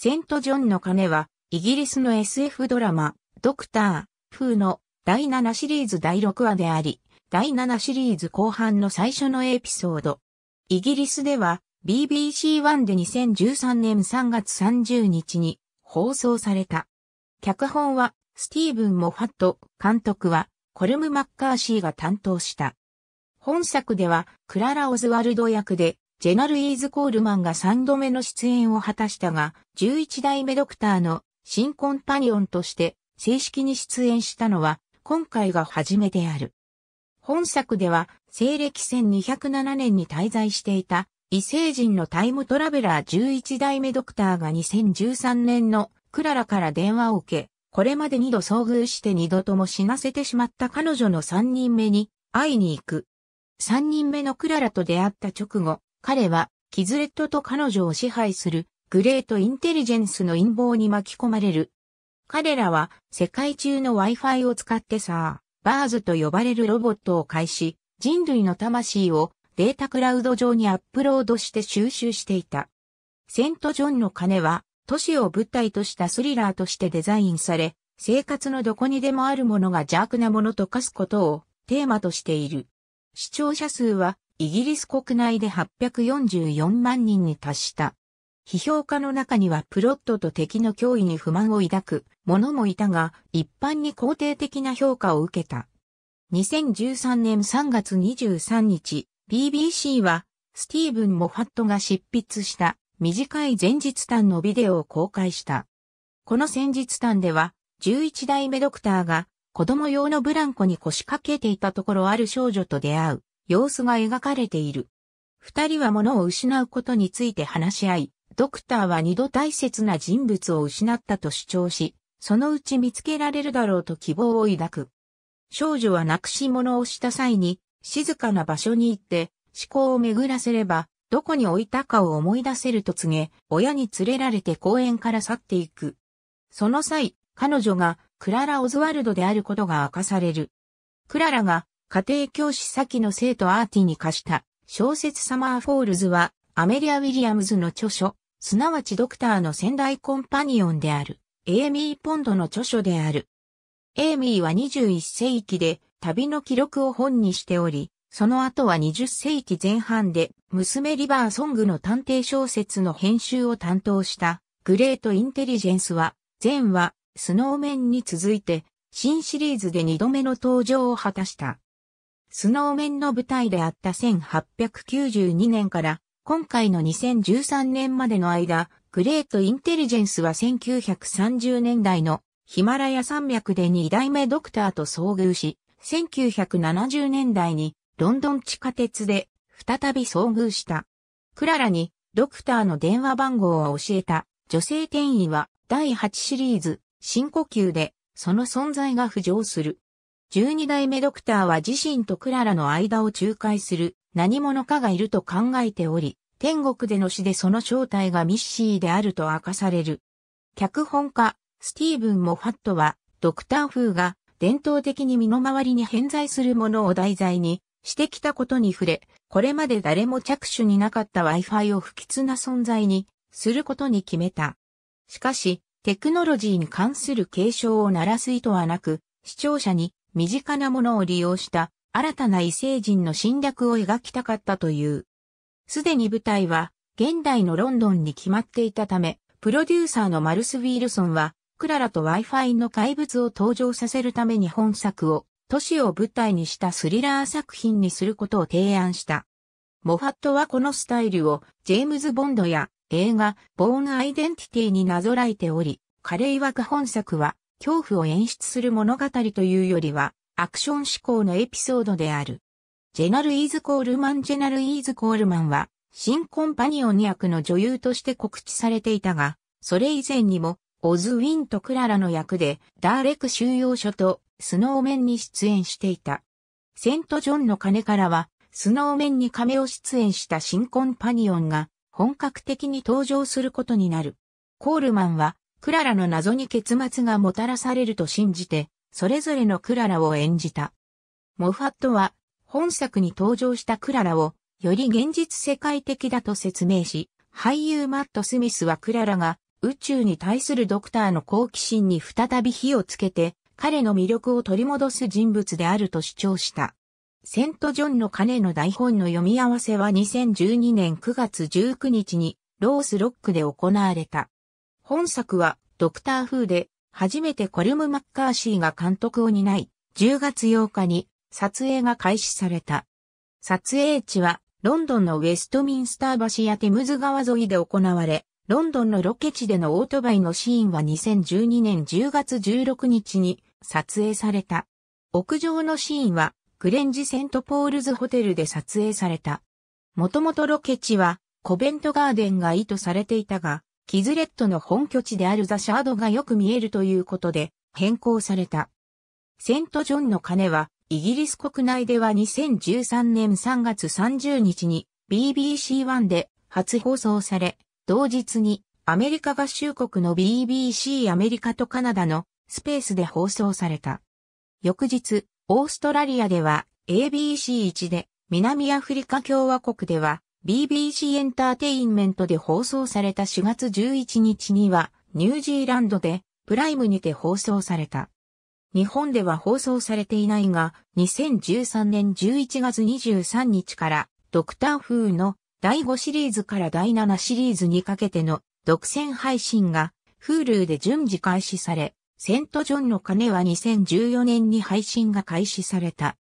セント・ジョンの鐘は、イギリスの SF ドラマ、ドクター、フーの第7シリーズ第6話であり、第7シリーズ後半の最初のエピソード。イギリスでは、BBC1 で2013年3月30日に放送された。脚本は、スティーブン・モファット、監督は、コルム・マッカーシーが担当した。本作では、クララ・オズワルド役で、ジェナルイーズ・コールマンが3度目の出演を果たしたが、11代目ドクターの新コンパニオンとして正式に出演したのは今回が初めてある。本作では西暦1207年に滞在していた異星人のタイムトラベラー11代目ドクターが2013年のクララから電話を受け、これまで2度遭遇して2度とも死なせてしまった彼女の3人目に会いに行く。3人目のクララと出会った直後、彼はキズレットと彼女を支配するグレートインテリジェンスの陰謀に巻き込まれる。彼らは世界中の Wi-Fi を使ってさ、バーズと呼ばれるロボットを介し、人類の魂をデータクラウド上にアップロードして収集していた。セントジョンの鐘は都市を物体としたスリラーとしてデザインされ、生活のどこにでもあるものが邪悪なものと化すことをテーマとしている。視聴者数はイギリス国内で844万人に達した。批評家の中にはプロットと敵の脅威に不満を抱く者もいたが、一般に肯定的な評価を受けた。2013年3月23日、BBC は、スティーブン・モファットが執筆した短い前日短のビデオを公開した。この前日短では、11代目ドクターが子供用のブランコに腰掛けていたところある少女と出会う。様子が描かれている。二人は物を失うことについて話し合い、ドクターは二度大切な人物を失ったと主張し、そのうち見つけられるだろうと希望を抱く。少女はなくし物をした際に、静かな場所に行って、思考を巡らせれば、どこに置いたかを思い出せると告げ、親に連れられて公園から去っていく。その際、彼女がクララ・オズワルドであることが明かされる。クララが家庭教師先の生徒アーティに貸した小説サマーフォールズはアメリア・ウィリアムズの著書、すなわちドクターの先代コンパニオンである、エイミー・ポンドの著書である。エイミーは21世紀で旅の記録を本にしており、その後は20世紀前半で娘リバーソングの探偵小説の編集を担当したグレート・インテリジェンスは、前はスノーメンに続いて新シリーズで2度目の登場を果たした。スノーメンの舞台であった1892年から今回の2013年までの間、グレートインテリジェンスは1930年代のヒマラヤ山脈で2代目ドクターと遭遇し、1970年代にロンドン地下鉄で再び遭遇した。クララにドクターの電話番号を教えた女性店員は第8シリーズ深呼吸でその存在が浮上する。12代目ドクターは自身とクララの間を仲介する何者かがいると考えており、天国での死でその正体がミッシーであると明かされる。脚本家、スティーブン・モファットは、ドクター風が伝統的に身の回りに偏在するものを題材にしてきたことに触れ、これまで誰も着手になかった Wi-Fi を不吉な存在にすることに決めた。しかし、テクノロジーに関する継承を鳴らす意図はなく、視聴者に身近なものを利用した新たな異星人の侵略を描きたかったという。すでに舞台は現代のロンドンに決まっていたため、プロデューサーのマルス・ウィルソンは、クララと Wi-Fi の怪物を登場させるために本作を、都市を舞台にしたスリラー作品にすることを提案した。モファットはこのスタイルをジェームズ・ボンドや映画、ボーン・アイデンティティになぞらえており、彼曰く枠本作は恐怖を演出する物語というよりは、アクション思考のエピソードである。ジェナルイーズ・コールマンジェナルイーズ・コールマンは、新コンパニオン役の女優として告知されていたが、それ以前にも、オズ・ウィンとクララの役で、ダーレク収容所とスノーメンに出演していた。セント・ジョンの鐘からは、スノーメンに亀を出演した新コンパニオンが、本格的に登場することになる。コールマンは、クララの謎に結末がもたらされると信じて、それぞれのクララを演じた。モファットは、本作に登場したクララを、より現実世界的だと説明し、俳優マット・スミスはクララが、宇宙に対するドクターの好奇心に再び火をつけて、彼の魅力を取り戻す人物であると主張した。セント・ジョンの鐘の台本の読み合わせは2012年9月19日にロースロックで行われた。本作は、ドクター風で、初めてコルム・マッカーシーが監督を担い、10月8日に撮影が開始された。撮影地は、ロンドンのウェストミンスター橋やテムズ川沿いで行われ、ロンドンのロケ地でのオートバイのシーンは2012年10月16日に撮影された。屋上のシーンはグレンジ・セント・ポールズホテルで撮影された。もともとロケ地はコベントガーデンが意図されていたが、キズレットの本拠地であるザ・シャードがよく見えるということで変更された。セント・ジョンの鐘はイギリス国内では2013年3月30日に BBC1 で初放送され、同日にアメリカ合衆国の BBC アメリカとカナダのスペースで放送された。翌日、オーストラリアでは ABC1 で、南アフリカ共和国では BBC エンターテインメントで放送された4月11日には、ニュージーランドでプライムにて放送された。日本では放送されていないが、2013年11月23日から、ドクター風の第5シリーズから第7シリーズにかけての独占配信が、Hulu で順次開始され、セントジョンの鐘は2014年に配信が開始された。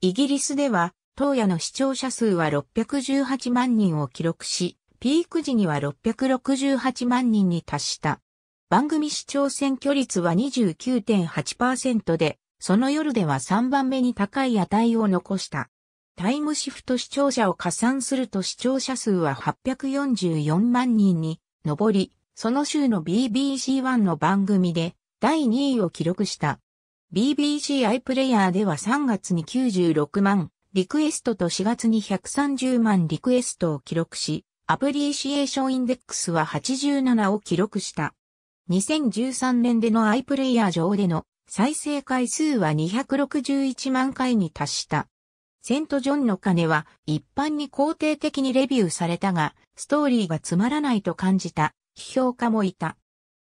イギリスでは、当夜の視聴者数は618万人を記録し、ピーク時には668万人に達した。番組視聴選挙率は29.8%で、その夜では3番目に高い値を残した。タイムシフト視聴者を加算すると視聴者数は844万人に上り、その週の BBC1 の番組で第2位を記録した。BBC アイプレイヤーでは3月に96万リクエストと4月に130万リクエストを記録し、アプリエシエーションインデックスは87を記録した。2013年での iPlayer 上での再生回数は261万回に達した。セントジョンの鐘は一般に肯定的にレビューされたが、ストーリーがつまらないと感じた批評家もいた。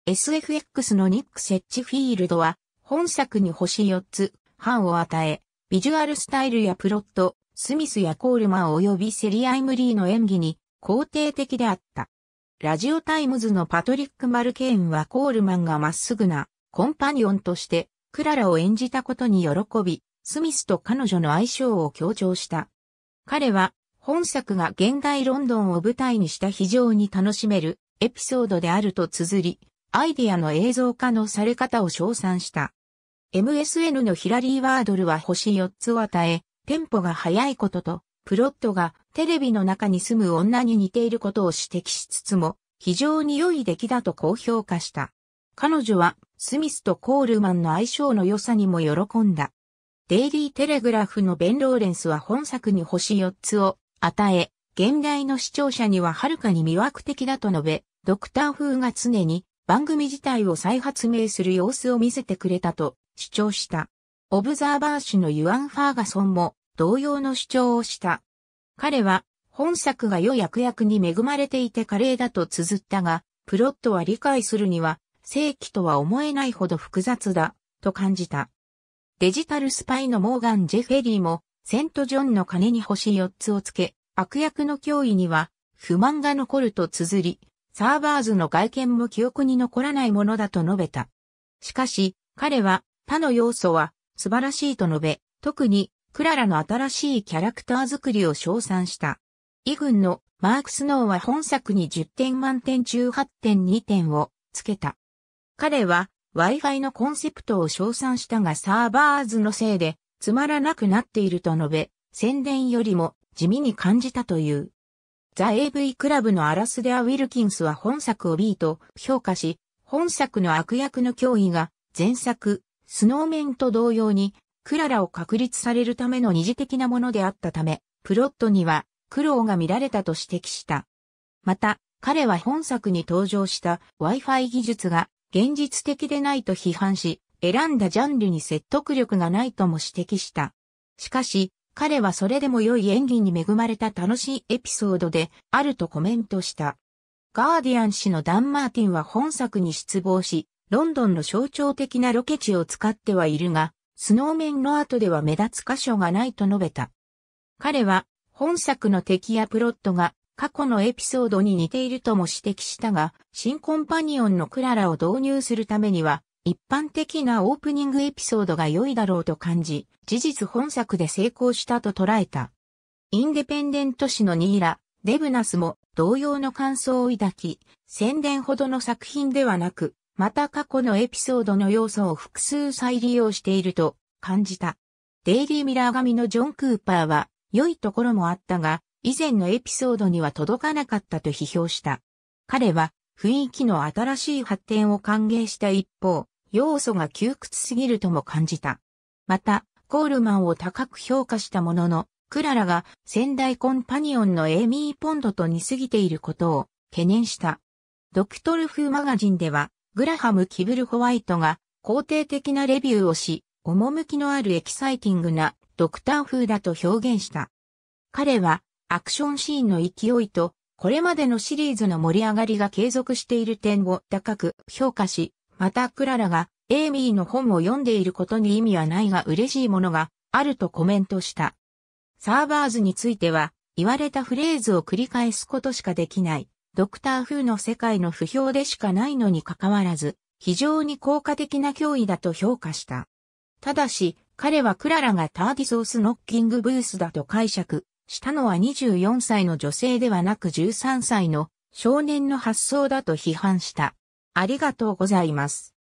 SFX のニック・セッチフィールドは本作に星4つ半を与え、ビジュアルスタイルやプロット、スミスやコールマン及びセリアイムリーの演技に肯定的であった。ラジオタイムズのパトリック・マルケーンはコールマンがまっすぐなコンパニオンとしてクララを演じたことに喜び、スミスと彼女の相性を強調した。彼は本作が現代ロンドンを舞台にした非常に楽しめるエピソードであると綴り、アイディアの映像化のされ方を称賛した。MSN のヒラリー・ワードルは星4つを与え、テンポが速いことと、プロットがテレビの中に住む女に似ていることを指摘しつつも、非常に良い出来だと高評価した。彼女は、スミスとコールマンの相性の良さにも喜んだ。デイリー・テレグラフのベン・ローレンスは本作に星4つを与え、現代の視聴者にははるかに魅惑的だと述べ、ドクター風が常に番組自体を再発明する様子を見せてくれたと主張した。オブザーバー誌のユアン・ファーガソンも同様の主張をした。彼は本作が良役役に恵まれていて華麗だと綴ったが、プロットは理解するには正規とは思えないほど複雑だと感じた。デジタルスパイのモーガン・ジェフェリーもセント・ジョンの金に星4つをつけ、悪役の脅威には不満が残ると綴り、サーバーズの外見も記憶に残らないものだと述べた。しかし、彼は、他の要素は素晴らしいと述べ、特にクララの新しいキャラクター作りを称賛した。イグンのマーク・スノーは本作に10点満点中8.2点をつけた。彼は Wi-Fi のコンセプトを称賛したがサーバーズのせいでつまらなくなっていると述べ、宣伝よりも地味に感じたという。ザ・ AV クラブのアラスデア・ウィルキンスは本作を B と評価し、本作の悪役の脅威が前作、スノーメンと同様に、クララを確立されるための二次的なものであったため、プロットには苦労が見られたと指摘した。また、彼は本作に登場した Wi-Fi 技術が現実的でないと批判し、選んだジャンルに説得力がないとも指摘した。しかし、彼はそれでも良い演技に恵まれた楽しいエピソードであるとコメントした。ガーディアン氏のダン・マーティンは本作に失望し、ロンドンの象徴的なロケ地を使ってはいるが、スノーメンの後では目立つ箇所がないと述べた。彼は本作の敵やプロットが過去のエピソードに似ているとも指摘したが、新コンパニオンのクララを導入するためには、一般的なオープニングエピソードが良いだろうと感じ、事実本作で成功したと捉えた。インデペンデント誌のニーラ、デブナスも同様の感想を抱き、宣伝ほどの作品ではなく、また過去のエピソードの要素を複数再利用していると感じた。デイリーミラー紙のジョン・クーパーは、良いところもあったが、以前のエピソードには届かなかったと批評した。彼は、雰囲気の新しい発展を歓迎した一方、要素が窮屈すぎるとも感じた。また、コールマンを高く評価したものの、クララが仙台コンパニオンのエイミー・ポンドと似すぎていることを懸念した。ドクトルフマガジンでは、グラハム・キブル・ホワイトが肯定的なレビューをし、趣のあるエキサイティングなドクター風だと表現した。彼はアクションシーンの勢いとこれまでのシリーズの盛り上がりが継続している点を高く評価し、またクララがエイミーの本を読んでいることに意味はないが嬉しいものがあるとコメントした。サーバーズについては言われたフレーズを繰り返すことしかできない。ドクター風の世界の不評でしかないのに関わらず、非常に効果的な脅威だと評価した。ただし、彼はクララがターディソースノッキングブースだと解釈したのは24歳の女性ではなく13歳の少年の発想だと批判した。ありがとうございます。